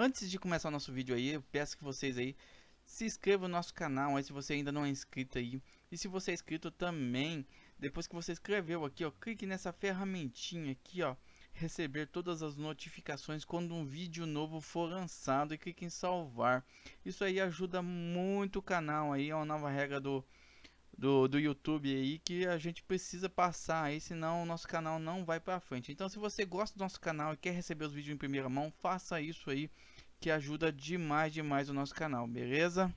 Antes de começar o nosso vídeo aí, eu peço que vocês aí se inscrevam no nosso canal, aí se você ainda não é inscrito aí. E se você é inscrito também, depois que você escreveu aqui, ó, clique nessa ferramentinha aqui, ó, receber todas as notificações quando um vídeo novo for lançado e clique em salvar. Isso aí ajuda muito o canal aí, é uma nova regra do do, do YouTube aí que a gente precisa passar aí, senão o nosso canal não vai para frente. Então se você gosta do nosso canal e quer receber os vídeos em primeira mão, faça isso aí que ajuda demais, demais o nosso canal, beleza?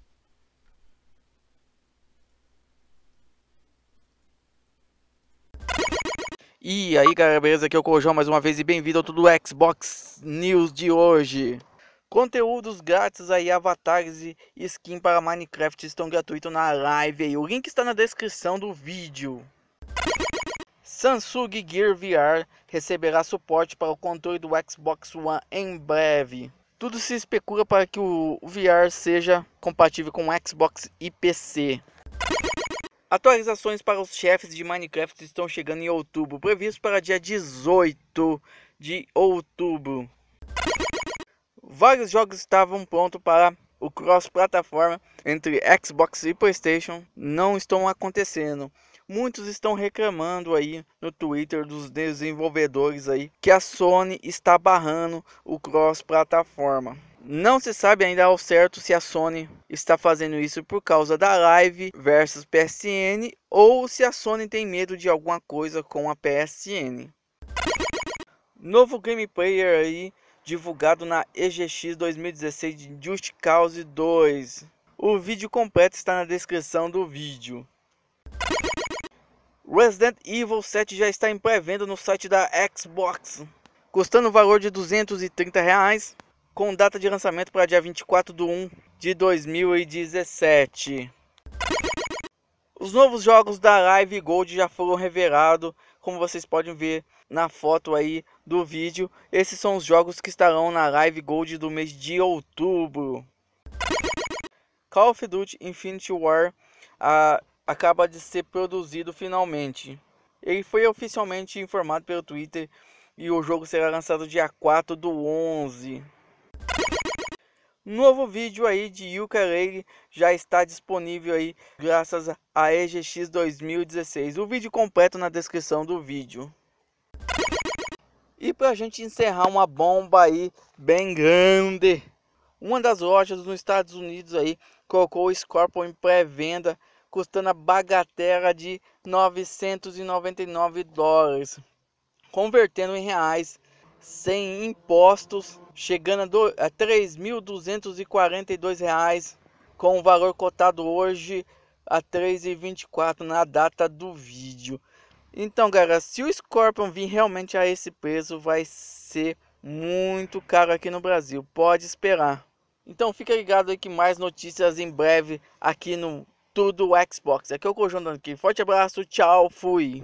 E aí galera, beleza? Aqui é o Cojão mais uma vez e bem-vindo ao Tudo Xbox News de hoje. Conteúdos grátis aí, avatares e skin para Minecraft estão gratuitos na live aí. O link está na descrição do vídeo. Samsung Gear VR receberá suporte para o controle do Xbox One em breve. Tudo se especula para que o VR seja compatível com Xbox e PC. Atualizações para os chefes de Minecraft estão chegando em outubro, previsto para dia 18 de outubro vários jogos estavam prontos para o cross-plataforma entre Xbox e PlayStation não estão acontecendo. Muitos estão reclamando aí no Twitter dos desenvolvedores aí que a Sony está barrando o cross-plataforma. Não se sabe ainda ao certo se a Sony está fazendo isso por causa da Live versus PSN ou se a Sony tem medo de alguma coisa com a PSN. Novo gameplayer aí divulgado na EGX 2016 de Just Cause 2. O vídeo completo está na descrição do vídeo. Resident Evil 7 já está em pré-venda no site da Xbox, custando o valor de 230 reais, com data de lançamento para dia 24 de 1 de 2017. Os novos jogos da Live Gold já foram revelados, como vocês podem ver na foto aí do vídeo. Esses são os jogos que estarão na Live Gold do mês de outubro. Call of Duty Infinity War ah, acaba de ser produzido finalmente. Ele foi oficialmente informado pelo Twitter e o jogo será lançado dia 4 do 11. Novo vídeo aí de Ukulele já está disponível aí graças a EGX 2016. O vídeo completo na descrição do vídeo. E para a gente encerrar uma bomba aí bem grande, uma das lojas nos Estados Unidos aí colocou o Scorpion em pré-venda, custando a bagatela de 999 dólares, convertendo em reais sem impostos, chegando a, a 3.242 reais, com o valor cotado hoje a 3,24 na data do vídeo. Então, galera, se o Scorpion vir realmente a esse preço, vai ser muito caro aqui no Brasil. Pode esperar. Então, fica ligado aí que mais notícias em breve aqui no Tudo Xbox. Aqui é o Cojão dando aqui. Forte abraço, tchau, fui.